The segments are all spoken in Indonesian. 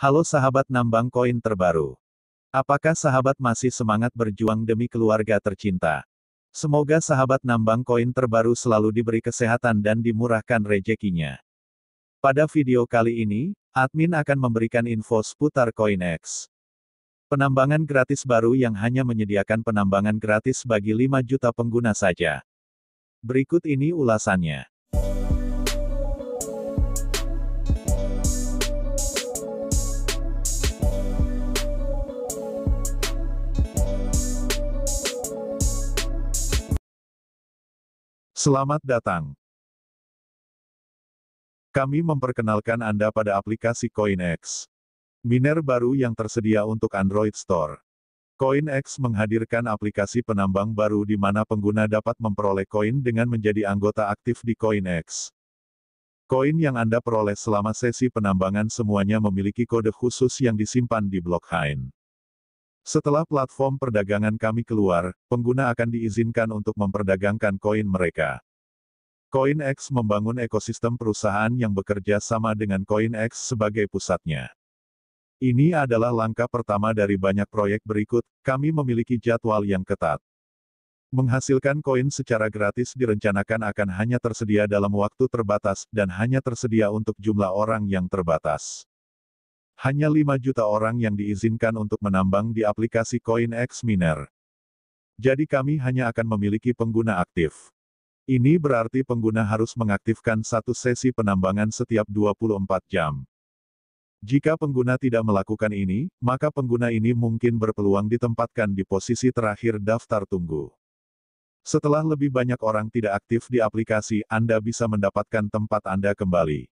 Halo sahabat nambang koin terbaru. Apakah sahabat masih semangat berjuang demi keluarga tercinta? Semoga sahabat nambang koin terbaru selalu diberi kesehatan dan dimurahkan rejekinya. Pada video kali ini, admin akan memberikan info seputar koin X. Penambangan gratis baru yang hanya menyediakan penambangan gratis bagi 5 juta pengguna saja. Berikut ini ulasannya. Selamat datang. Kami memperkenalkan Anda pada aplikasi CoinX. Miner baru yang tersedia untuk Android Store. CoinX menghadirkan aplikasi penambang baru di mana pengguna dapat memperoleh koin dengan menjadi anggota aktif di CoinX. Koin yang Anda peroleh selama sesi penambangan semuanya memiliki kode khusus yang disimpan di blockchain. Setelah platform perdagangan kami keluar, pengguna akan diizinkan untuk memperdagangkan koin mereka. CoinX membangun ekosistem perusahaan yang bekerja sama dengan CoinX sebagai pusatnya. Ini adalah langkah pertama dari banyak proyek berikut, kami memiliki jadwal yang ketat. Menghasilkan koin secara gratis direncanakan akan hanya tersedia dalam waktu terbatas, dan hanya tersedia untuk jumlah orang yang terbatas. Hanya 5 juta orang yang diizinkan untuk menambang di aplikasi CoinEx Miner. Jadi kami hanya akan memiliki pengguna aktif. Ini berarti pengguna harus mengaktifkan satu sesi penambangan setiap 24 jam. Jika pengguna tidak melakukan ini, maka pengguna ini mungkin berpeluang ditempatkan di posisi terakhir daftar tunggu. Setelah lebih banyak orang tidak aktif di aplikasi, Anda bisa mendapatkan tempat Anda kembali.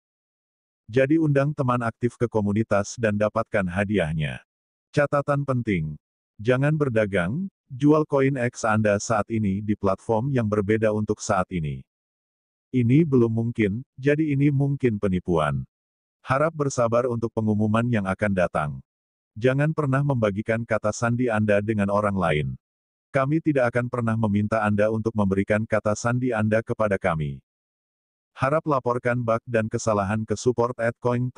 Jadi undang teman aktif ke komunitas dan dapatkan hadiahnya. Catatan penting. Jangan berdagang, jual koin X Anda saat ini di platform yang berbeda untuk saat ini. Ini belum mungkin, jadi ini mungkin penipuan. Harap bersabar untuk pengumuman yang akan datang. Jangan pernah membagikan kata sandi Anda dengan orang lain. Kami tidak akan pernah meminta Anda untuk memberikan kata sandi Anda kepada kami. Harap laporkan bug dan kesalahan ke support at coin